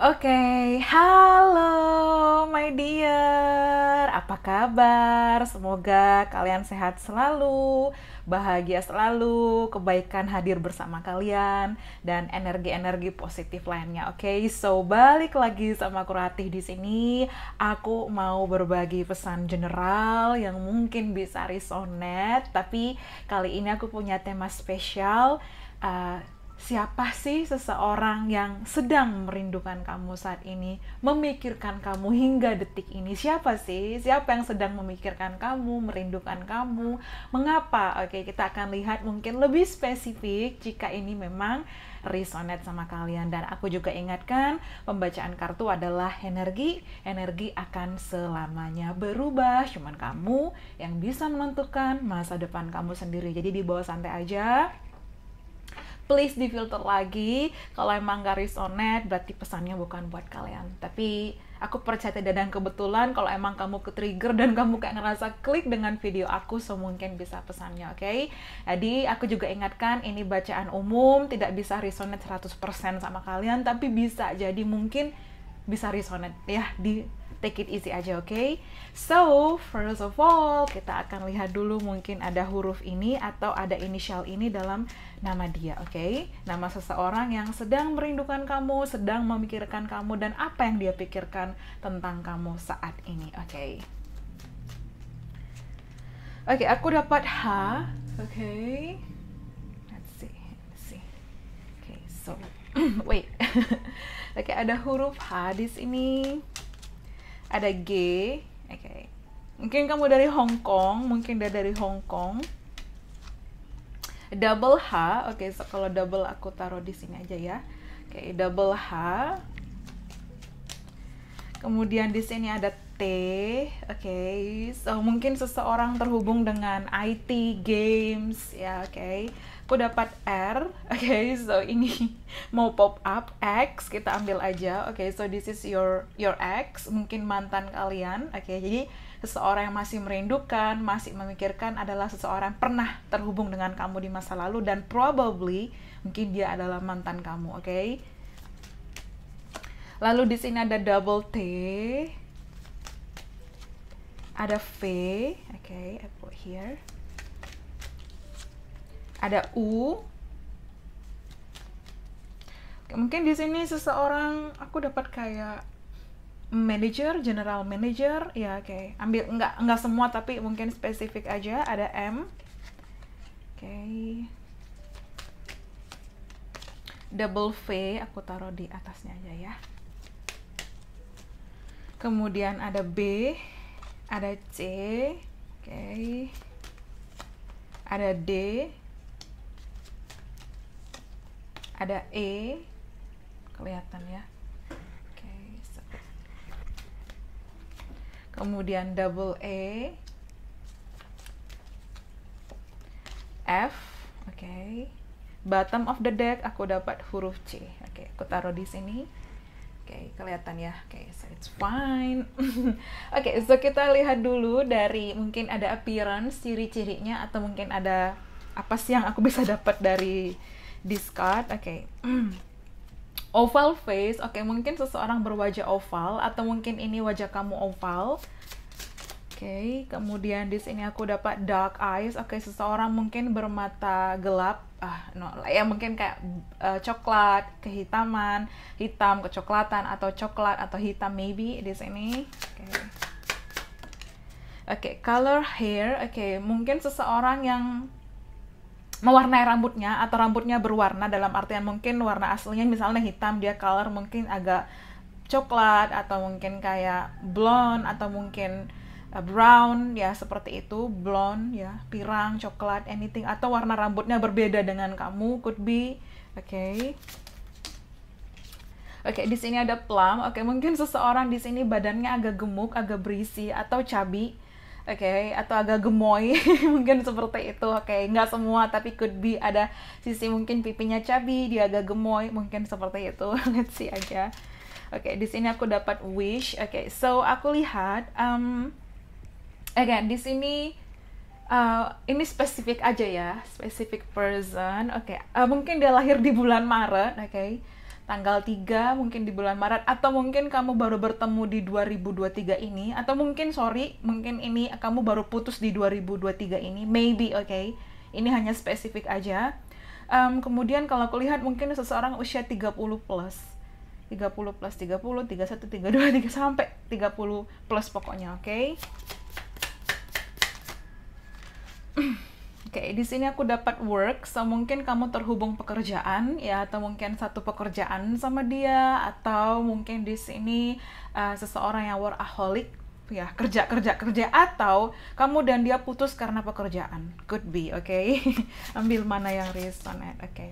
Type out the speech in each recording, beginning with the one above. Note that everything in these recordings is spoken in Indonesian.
Oke, okay. halo my dear, apa kabar? Semoga kalian sehat selalu, bahagia selalu, kebaikan hadir bersama kalian, dan energi-energi positif lainnya. Oke, okay? so balik lagi sama Kuratih di sini. Aku mau berbagi pesan general yang mungkin bisa resonate, tapi kali ini aku punya tema spesial. Uh, siapa sih seseorang yang sedang merindukan kamu saat ini, memikirkan kamu hingga detik ini. Siapa sih? Siapa yang sedang memikirkan kamu, merindukan kamu? Mengapa? Oke, kita akan lihat mungkin lebih spesifik jika ini memang resonate sama kalian dan aku juga ingatkan pembacaan kartu adalah energi. Energi akan selamanya berubah, cuman kamu yang bisa menentukan masa depan kamu sendiri. Jadi di bawah santai aja please difilter lagi kalau emang gak resonate berarti pesannya bukan buat kalian tapi aku percaya tidak dan kebetulan kalau emang kamu ke trigger dan kamu kayak ngerasa klik dengan video aku so mungkin bisa pesannya oke okay? jadi aku juga ingatkan ini bacaan umum tidak bisa resonate 100% sama kalian tapi bisa jadi mungkin bisa resonate ya di take it easy aja, oke? Okay? So, first of all, kita akan lihat dulu mungkin ada huruf ini atau ada inisial ini dalam nama dia, oke? Okay? Nama seseorang yang sedang merindukan kamu, sedang memikirkan kamu, dan apa yang dia pikirkan tentang kamu saat ini, oke? Okay? Oke, okay, aku dapat H, oke? Okay. Let's see, let's see. so, wait. oke, okay, ada huruf H di sini ada G oke okay. mungkin kamu dari Hong Kong mungkin dia dari Hong Kong double H oke okay, so kalau double aku taruh di sini aja ya oke okay, double H kemudian di sini ada T oke okay. so mungkin seseorang terhubung dengan IT games ya oke okay aku dapat R oke okay, so ini mau pop up X kita ambil aja oke okay, so this is your your X mungkin mantan kalian oke okay, jadi seseorang yang masih merindukan masih memikirkan adalah seseorang yang pernah terhubung dengan kamu di masa lalu dan probably mungkin dia adalah mantan kamu oke okay? lalu di sini ada double T ada V oke okay, I put here ada U. Mungkin di sini seseorang aku dapat kayak manager, general manager, ya oke. Okay. Ambil nggak nggak semua tapi mungkin spesifik aja ada M. Oke. Okay. Double V aku taruh di atasnya aja ya. Kemudian ada B, ada C, oke. Okay. Ada D, ada E kelihatan ya oke kemudian double E F oke okay. bottom of the deck aku dapat huruf C oke okay, aku taruh di sini Oke, okay, kelihatan ya. Oke, okay, so it's fine. Oke, okay, so kita lihat dulu dari mungkin ada appearance, ciri-cirinya atau mungkin ada apa sih yang aku bisa dapat dari discard oke okay. oval face oke okay, mungkin seseorang berwajah oval atau mungkin ini wajah kamu oval Oke, okay, kemudian di sini aku dapat dark eyes. Oke, okay, seseorang mungkin bermata gelap. Ah, no, ya mungkin kayak uh, coklat, kehitaman, hitam, kecoklatan atau coklat atau hitam maybe di sini. Oke. Okay. Oke, okay, color hair. Oke, okay, mungkin seseorang yang mewarnai rambutnya atau rambutnya berwarna dalam artian mungkin warna aslinya misalnya hitam dia color mungkin agak coklat atau mungkin kayak blonde atau mungkin eh, brown ya seperti itu blonde ya pirang coklat anything atau warna rambutnya berbeda dengan kamu could be oke okay. Oke, okay, di sini ada plum. Oke, okay, mungkin seseorang di sini badannya agak gemuk, agak berisi atau cabi Oke, okay, atau agak gemoy mungkin seperti itu. Oke, okay, nggak semua tapi could be ada sisi mungkin pipinya cabi, dia agak gemoy mungkin seperti itu. Let's see aja. Oke, okay, di sini aku dapat wish. Oke, okay, so aku lihat um again di sini uh, ini spesifik aja ya, spesifik person. Oke, okay, uh, mungkin dia lahir di bulan Maret, oke. Okay tanggal 3 mungkin di bulan Maret atau mungkin kamu baru bertemu di 2023 ini atau mungkin sorry mungkin ini kamu baru putus di 2023 ini maybe oke okay? ini hanya spesifik aja um, kemudian kalau aku lihat mungkin seseorang usia 30 plus 30 plus 30, 31, 32, 3 sampai 30 plus pokoknya oke okay? Oke, okay, di sini aku dapat work, so mungkin kamu terhubung pekerjaan ya atau mungkin satu pekerjaan sama dia atau mungkin di sini uh, seseorang yang workaholic ya kerja kerja kerja atau kamu dan dia putus karena pekerjaan. Could be, oke. Okay? Ambil mana yang resonate, eh, oke. Okay.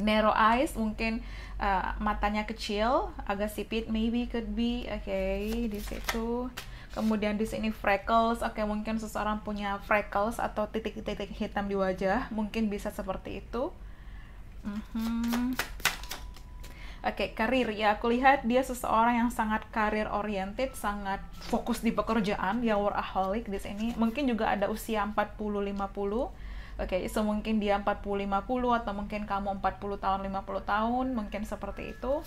Narrow eyes mungkin uh, matanya kecil, agak sipit maybe could be, oke okay, di situ. Kemudian di sini freckles, oke okay, mungkin seseorang punya freckles atau titik-titik hitam di wajah, mungkin bisa seperti itu. Mm -hmm. Oke, okay, karir ya. Aku lihat dia seseorang yang sangat karir oriented, sangat fokus di pekerjaan, ya workaholic di sini. Mungkin juga ada usia 40 50. Oke, okay, so mungkin dia 40 50 atau mungkin kamu 40 tahun 50 tahun, mungkin seperti itu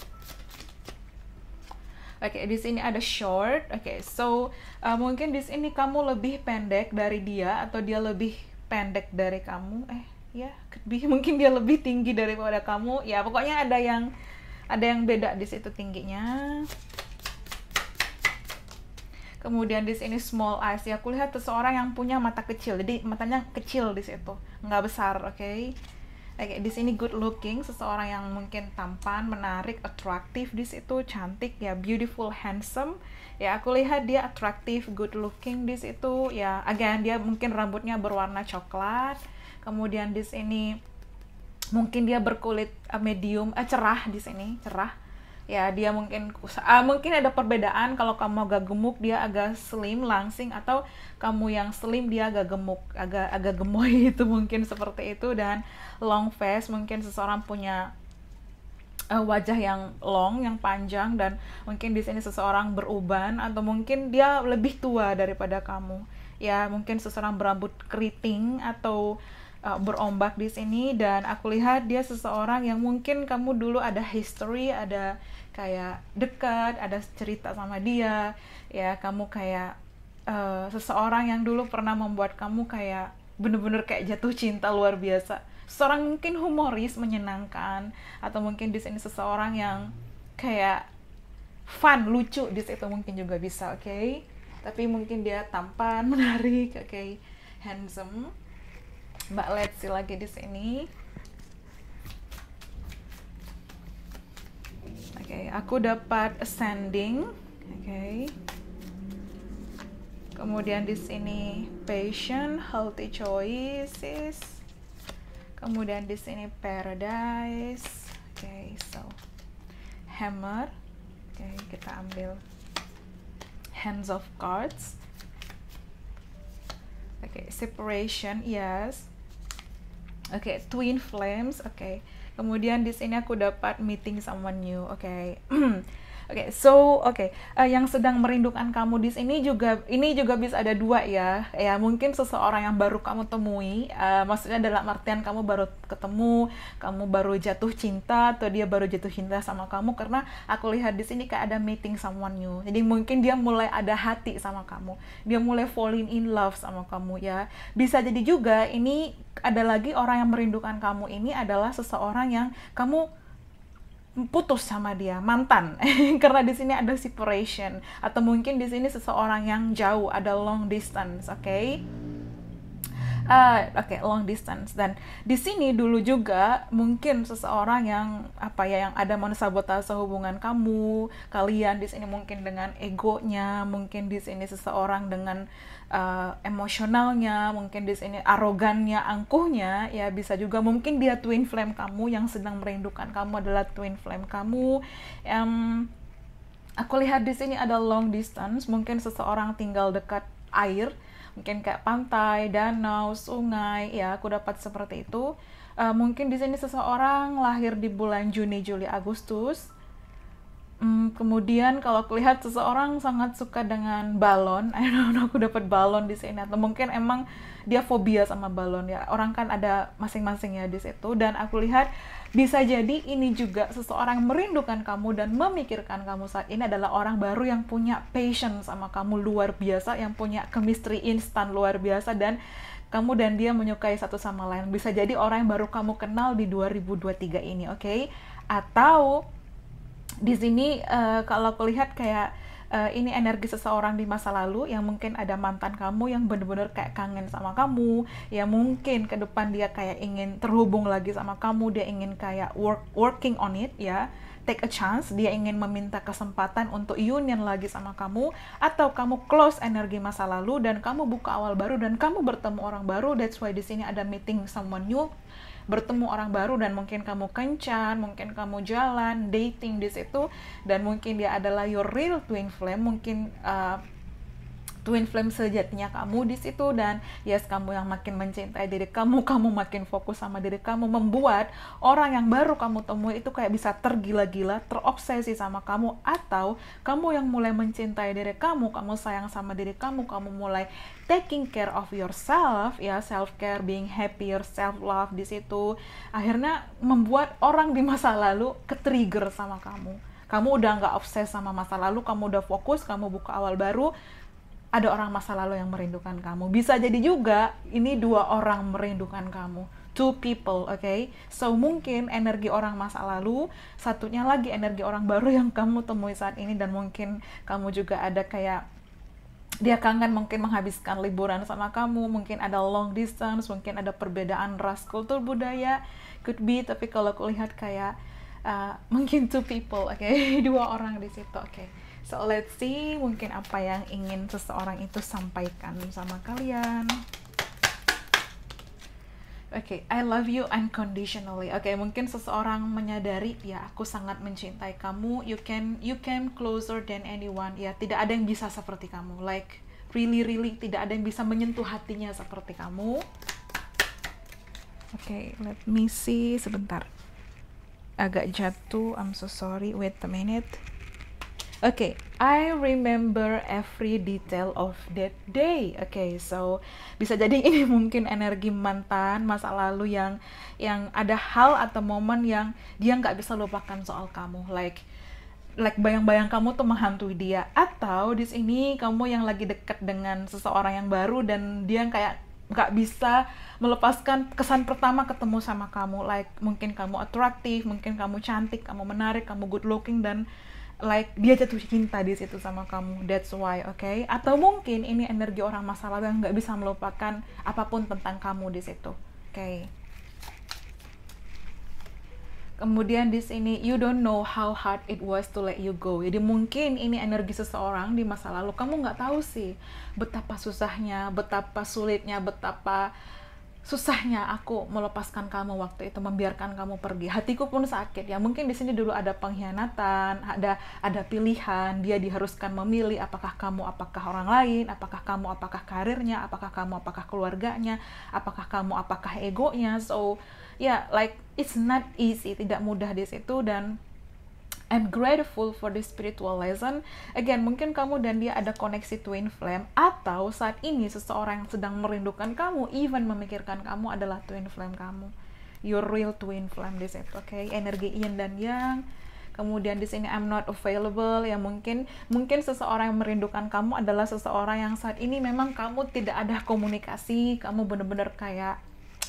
oke okay, di sini ada short oke okay, so uh, mungkin di sini kamu lebih pendek dari dia atau dia lebih pendek dari kamu eh ya yeah, mungkin dia lebih tinggi daripada kamu ya pokoknya ada yang ada yang beda di situ tingginya kemudian di sini small eyes ya aku lihat seseorang yang punya mata kecil jadi matanya kecil di situ nggak besar oke okay? kayak di sini good looking seseorang yang mungkin tampan menarik atraktif di situ cantik ya beautiful handsome ya aku lihat dia atraktif good looking di situ ya again dia mungkin rambutnya berwarna coklat kemudian di sini mungkin dia berkulit eh, medium eh, cerah di sini cerah ya dia mungkin uh, mungkin ada perbedaan kalau kamu agak gemuk dia agak slim langsing atau kamu yang slim dia agak gemuk agak agak gemoy itu mungkin seperti itu dan long face mungkin seseorang punya uh, wajah yang long yang panjang dan mungkin di sini seseorang beruban atau mungkin dia lebih tua daripada kamu ya mungkin seseorang berambut keriting atau uh, berombak di sini dan aku lihat dia seseorang yang mungkin kamu dulu ada history, ada kayak dekat, ada cerita sama dia, ya kamu kayak uh, seseorang yang dulu pernah membuat kamu kayak bener-bener kayak jatuh cinta luar biasa. Seorang mungkin humoris, menyenangkan, atau mungkin di sini seseorang yang kayak fun, lucu di situ mungkin juga bisa, oke? Okay? Tapi mungkin dia tampan, menarik, oke, okay? handsome Mbak Letsi lagi di sini. Oke, okay, aku dapat ascending. Oke. Okay. Kemudian di sini patient, healthy choices. Kemudian di sini paradise. Oke, okay, so hammer. Oke, okay, kita ambil hands of cards. Oke, okay, separation, yes. Oke, okay, Twin Flames. Oke. Okay. Kemudian di sini aku dapat meeting someone new. Oke. Okay. Oke, okay, so oke, okay. uh, eh, yang sedang merindukan kamu di sini juga ini juga bisa ada dua ya. Ya mungkin seseorang yang baru kamu temui, uh, maksudnya dalam artian kamu baru ketemu, kamu baru jatuh cinta atau dia baru jatuh cinta sama kamu karena aku lihat di sini kayak ada meeting someone new. Jadi mungkin dia mulai ada hati sama kamu, dia mulai falling in love sama kamu ya. Bisa jadi juga ini ada lagi orang yang merindukan kamu ini adalah seseorang yang kamu putus sama dia mantan karena di sini ada separation atau mungkin di sini seseorang yang jauh ada long distance oke okay? uh, oke okay, long distance dan di sini dulu juga mungkin seseorang yang apa ya yang ada mensabotase hubungan kamu kalian di sini mungkin dengan egonya mungkin di sini seseorang dengan uh, emosionalnya mungkin di sini arogannya angkuhnya ya bisa juga mungkin dia twin flame kamu yang sedang merindukan kamu adalah twin flame kamu yang aku lihat di sini ada long distance mungkin seseorang tinggal dekat air mungkin kayak pantai, danau, sungai, ya aku dapat seperti itu. Uh, mungkin di sini seseorang lahir di bulan Juni, Juli, Agustus. Hmm, kemudian kalau aku lihat seseorang sangat suka dengan balon, I don't know, aku dapat balon di sini atau mungkin emang dia fobia sama balon ya orang kan ada masing-masing ya di situ dan aku lihat bisa jadi ini juga seseorang merindukan kamu dan memikirkan kamu saat ini adalah orang baru yang punya passion sama kamu luar biasa yang punya chemistry instan luar biasa dan kamu dan dia menyukai satu sama lain bisa jadi orang yang baru kamu kenal di 2023 ini oke okay? atau di sini uh, kalau aku lihat kayak uh, ini energi seseorang di masa lalu yang mungkin ada mantan kamu yang bener-bener kayak kangen sama kamu ya mungkin ke depan dia kayak ingin terhubung lagi sama kamu dia ingin kayak work working on it ya take a chance, dia ingin meminta kesempatan untuk union lagi sama kamu, atau kamu close energi masa lalu dan kamu buka awal baru dan kamu bertemu orang baru. That's why di sini ada meeting someone new bertemu orang baru dan mungkin kamu kencan, mungkin kamu jalan, dating di situ dan mungkin dia adalah your real twin flame, mungkin uh, twin flame sejatinya kamu di situ dan yes kamu yang makin mencintai diri kamu kamu makin fokus sama diri kamu membuat orang yang baru kamu temui itu kayak bisa tergila-gila terobsesi sama kamu atau kamu yang mulai mencintai diri kamu kamu sayang sama diri kamu kamu mulai taking care of yourself ya self care being happier self love di situ akhirnya membuat orang di masa lalu ketrigger sama kamu kamu udah nggak obses sama masa lalu, kamu udah fokus, kamu buka awal baru, ada orang masa lalu yang merindukan kamu. Bisa jadi juga ini dua orang merindukan kamu. Two people, oke? Okay? So mungkin energi orang masa lalu, satunya lagi energi orang baru yang kamu temui saat ini dan mungkin kamu juga ada kayak dia kangen mungkin menghabiskan liburan sama kamu, mungkin ada long distance, mungkin ada perbedaan ras kultur budaya, could be. Tapi kalau aku lihat kayak uh, mungkin two people oke okay? dua orang di situ oke okay? so let's see mungkin apa yang ingin seseorang itu sampaikan sama kalian Oke, okay, I love you unconditionally. Oke, okay, mungkin seseorang menyadari ya aku sangat mencintai kamu. You can you can closer than anyone. Ya, tidak ada yang bisa seperti kamu. Like really really tidak ada yang bisa menyentuh hatinya seperti kamu. Oke, okay, let me see sebentar agak jatuh I'm so sorry wait a minute Okay, I remember every detail of that day. Okay, so bisa jadi ini mungkin energi mantan masa lalu yang yang ada hal atau momen yang dia nggak bisa lupakan soal kamu. Like like bayang-bayang kamu tuh menghantui dia atau di sini kamu yang lagi dekat dengan seseorang yang baru dan dia kayak nggak bisa melepaskan kesan pertama ketemu sama kamu like mungkin kamu atraktif mungkin kamu cantik kamu menarik kamu good looking dan like dia jatuh cinta di situ sama kamu that's why oke okay? atau mungkin ini energi orang masalah lalu yang nggak bisa melupakan apapun tentang kamu di situ oke okay. Kemudian di sini you don't know how hard it was to let you go. Jadi mungkin ini energi seseorang di masa lalu kamu nggak tahu sih betapa susahnya, betapa sulitnya, betapa susahnya aku melepaskan kamu waktu itu membiarkan kamu pergi hatiku pun sakit ya mungkin di sini dulu ada pengkhianatan ada ada pilihan dia diharuskan memilih apakah kamu apakah orang lain apakah kamu apakah karirnya apakah kamu apakah keluarganya apakah kamu apakah egonya so ya yeah, like it's not easy tidak mudah di situ dan I'm grateful for the spiritual lesson. Again, mungkin kamu dan dia ada koneksi twin flame atau saat ini seseorang yang sedang merindukan kamu, even memikirkan kamu adalah twin flame kamu. Your real twin flame di situ, oke? Okay? Energi yin dan yang. Kemudian di sini I'm not available ya mungkin mungkin seseorang yang merindukan kamu adalah seseorang yang saat ini memang kamu tidak ada komunikasi, kamu bener-bener kayak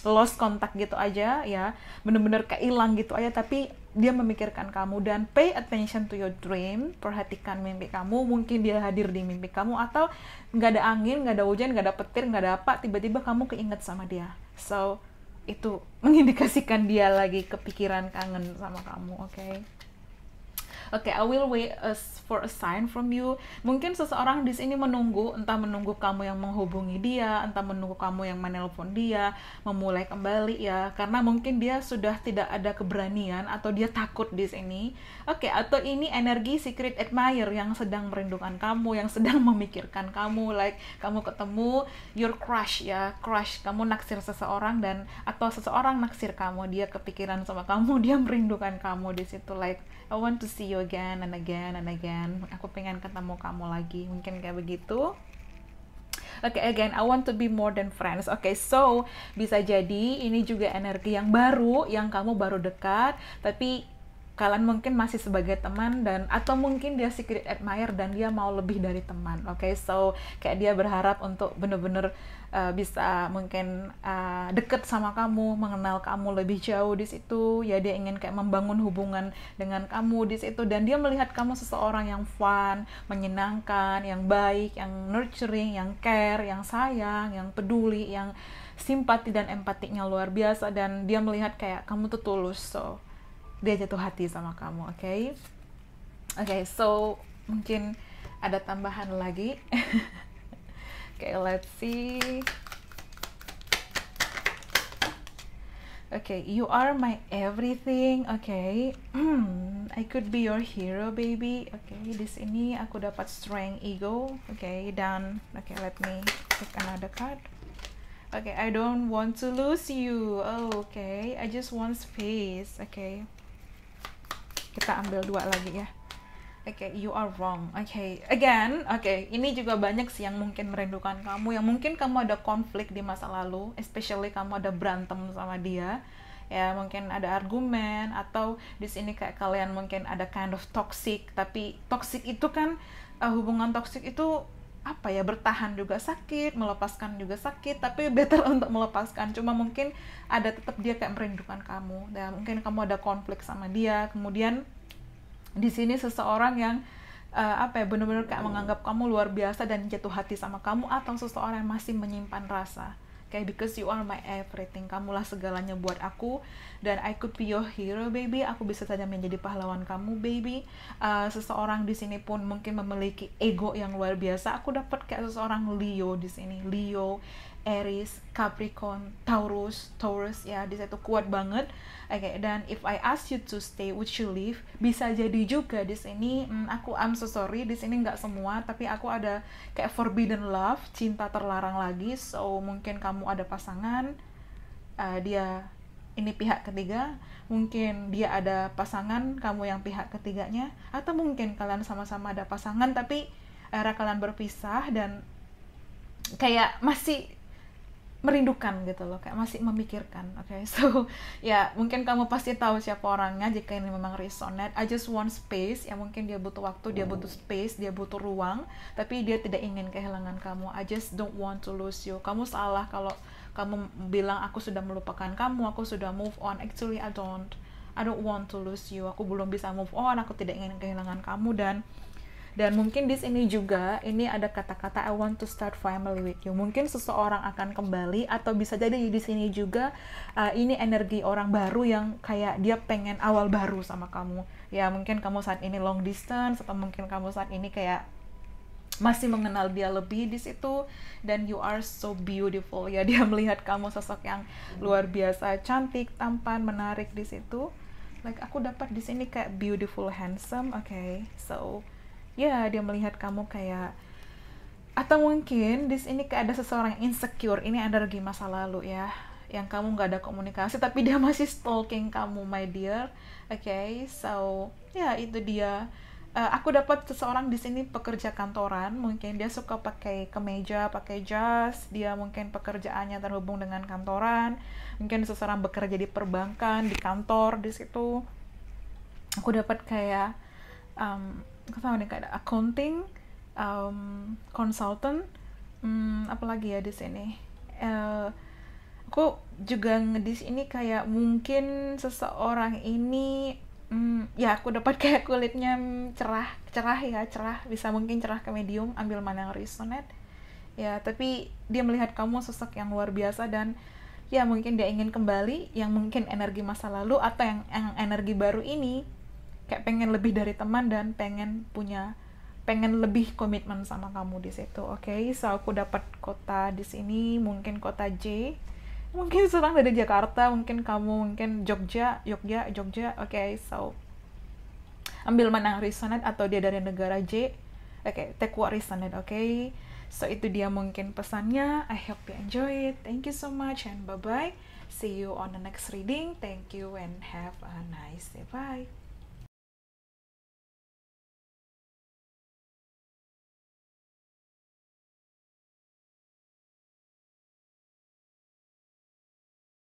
lost kontak gitu aja ya bener-bener kehilang gitu aja tapi dia memikirkan kamu dan pay attention to your dream perhatikan mimpi kamu mungkin dia hadir di mimpi kamu atau nggak ada angin nggak ada hujan nggak ada petir nggak ada apa tiba-tiba kamu keinget sama dia so itu mengindikasikan dia lagi kepikiran kangen sama kamu oke okay? okay, I will wait as uh, for a sign from you. Mungkin seseorang di sini menunggu, entah menunggu kamu yang menghubungi dia, entah menunggu kamu yang menelpon dia, memulai kembali ya, karena mungkin dia sudah tidak ada keberanian atau dia takut di sini. Oke, okay, atau ini energi secret admirer yang sedang merindukan kamu, yang sedang memikirkan kamu, like kamu ketemu your crush ya, crush kamu naksir seseorang dan atau seseorang naksir kamu, dia kepikiran sama kamu, dia merindukan kamu di situ like I want to see you again and again and again aku pengen ketemu kamu lagi mungkin kayak begitu Oke, okay, again, I want to be more than friends. Oke, okay, so bisa jadi ini juga energi yang baru, yang kamu baru dekat, tapi kalian mungkin masih sebagai teman dan atau mungkin dia secret admirer dan dia mau lebih dari teman oke okay? so kayak dia berharap untuk bener-bener uh, bisa mungkin uh, deket sama kamu mengenal kamu lebih jauh di situ ya dia ingin kayak membangun hubungan dengan kamu di situ dan dia melihat kamu seseorang yang fun menyenangkan yang baik yang nurturing yang care yang sayang yang peduli yang simpati dan empatiknya luar biasa dan dia melihat kayak kamu tuh tulus so dia jatuh hati sama kamu oke okay? oke okay, so mungkin ada tambahan lagi oke okay, let's see okay you are my everything okay mm, I could be your hero baby okay di sini aku dapat strength ego okay dan okay let me take another card okay I don't want to lose you oh, okay I just want space okay kita ambil dua lagi ya Oke, okay, you are wrong. Oke, okay. again, oke, okay, ini juga banyak sih yang mungkin merindukan kamu, yang mungkin kamu ada konflik di masa lalu, especially kamu ada berantem sama dia, ya mungkin ada argumen atau di sini kayak kalian mungkin ada kind of toxic, tapi toxic itu kan uh, hubungan toxic itu apa ya bertahan juga sakit melepaskan juga sakit tapi better untuk melepaskan cuma mungkin ada tetap dia kayak merindukan kamu dan mungkin kamu ada konflik sama dia kemudian di sini seseorang yang uh, apa ya benar-benar kayak menganggap kamu luar biasa dan jatuh hati sama kamu atau seseorang yang masih menyimpan rasa okay? because you are my everything kamulah segalanya buat aku dan I could be your hero baby aku bisa saja menjadi pahlawan kamu baby uh, seseorang di sini pun mungkin memiliki ego yang luar biasa aku dapat kayak seseorang Leo di sini Leo Aries, Capricorn, Taurus, Taurus ya di situ kuat banget. Oke, okay, dan if I ask you to stay, would you leave? Bisa jadi juga di sini hmm, aku I'm so sorry di sini nggak semua, tapi aku ada kayak forbidden love, cinta terlarang lagi. So mungkin kamu ada pasangan, uh, dia ini pihak ketiga, mungkin dia ada pasangan, kamu yang pihak ketiganya, atau mungkin kalian sama-sama ada pasangan tapi era eh, kalian berpisah dan kayak masih merindukan gitu loh kayak masih memikirkan oke okay? so ya yeah, mungkin kamu pasti tahu siapa orangnya jika ini memang resonate I just want space ya mungkin dia butuh waktu dia butuh space dia butuh ruang tapi dia tidak ingin kehilangan kamu I just don't want to lose you kamu salah kalau kamu bilang aku sudah melupakan kamu aku sudah move on actually I don't I don't want to lose you aku belum bisa move on aku tidak ingin kehilangan kamu dan dan mungkin di sini juga ini ada kata-kata I want to start family with you. Mungkin seseorang akan kembali atau bisa jadi di sini juga uh, ini energi orang baru yang kayak dia pengen awal baru sama kamu. Ya mungkin kamu saat ini long distance atau mungkin kamu saat ini kayak masih mengenal dia lebih di situ dan you are so beautiful ya dia melihat kamu sosok yang luar biasa cantik tampan menarik di situ like aku dapat di sini kayak beautiful handsome oke okay. so ya dia melihat kamu kayak atau mungkin di sini kayak ada seseorang yang insecure ini ada lagi masa lalu ya yang kamu nggak ada komunikasi tapi dia masih stalking kamu my dear oke okay, so ya itu dia uh, aku dapat seseorang di sini pekerja kantoran, mungkin dia suka pakai kemeja, pakai jas, dia mungkin pekerjaannya terhubung dengan kantoran, mungkin seseorang bekerja di perbankan, di kantor, di situ. Aku dapat kayak um, Kesamaan deh kayak accounting um, consultant um, hmm, apalagi ya di sini uh, aku juga ngedis ini kayak mungkin seseorang ini um, ya aku dapat kayak kulitnya hmm, cerah cerah ya cerah bisa mungkin cerah ke medium ambil mana yang resonate ya tapi dia melihat kamu sosok yang luar biasa dan ya mungkin dia ingin kembali yang mungkin energi masa lalu atau yang, yang energi baru ini kayak pengen lebih dari teman dan pengen punya pengen lebih komitmen sama kamu di situ. Oke, okay? so aku dapat kota di sini, mungkin kota J. Mungkin sekarang dari Jakarta, mungkin kamu mungkin Jogja, Jogja, Jogja. Oke, okay, so ambil mana resonate atau dia dari negara J. Oke, okay, take what resonate, oke. Okay? So itu dia mungkin pesannya. I hope you enjoy it. Thank you so much and bye-bye. See you on the next reading. Thank you and have a nice day. Bye.